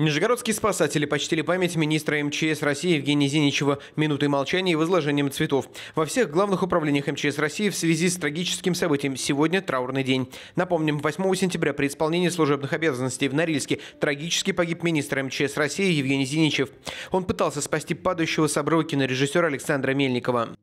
Нижегородские спасатели почтили память министра МЧС России Евгения Зиничева минутой молчания и возложением цветов. Во всех главных управлениях МЧС России в связи с трагическим событием сегодня траурный день. Напомним, 8 сентября при исполнении служебных обязанностей в Норильске трагически погиб министр МЧС России Евгений Зиничев. Он пытался спасти падающего с обрыва кинорежиссера Александра Мельникова.